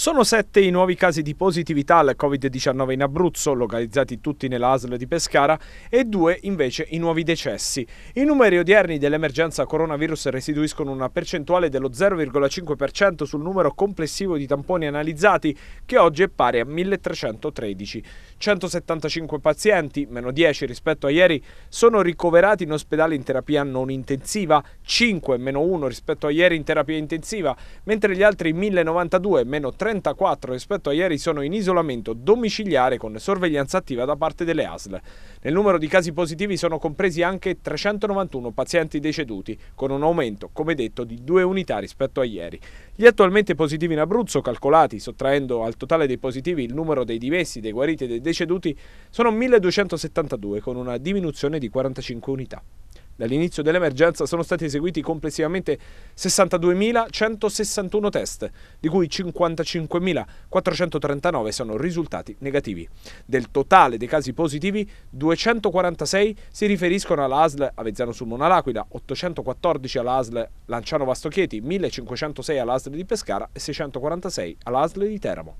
Sono sette i nuovi casi di positività al Covid-19 in Abruzzo, localizzati tutti nella ASL di Pescara, e due invece i nuovi decessi. I numeri odierni dell'emergenza coronavirus restituiscono una percentuale dello 0,5% sul numero complessivo di tamponi analizzati, che oggi è pari a 1313. 175 pazienti, meno 10 rispetto a ieri, sono ricoverati in ospedale in terapia non intensiva, 5 meno 1 rispetto a ieri in terapia intensiva, mentre gli altri 1092, meno 3 34 rispetto a ieri sono in isolamento domiciliare con sorveglianza attiva da parte delle ASL. Nel numero di casi positivi sono compresi anche 391 pazienti deceduti, con un aumento, come detto, di due unità rispetto a ieri. Gli attualmente positivi in Abruzzo, calcolati sottraendo al totale dei positivi il numero dei dimessi, dei guariti e dei deceduti, sono 1272, con una diminuzione di 45 unità. Dall'inizio dell'emergenza sono stati eseguiti complessivamente 62.161 test, di cui 55.439 sono risultati negativi. Del totale dei casi positivi, 246 si riferiscono alla ASL Avezzano Sulmona L'Aquila, 814 alla ASL Lanciano Vastochieti, 1506 alla ASL di Pescara e 646 alla ASL di Teramo.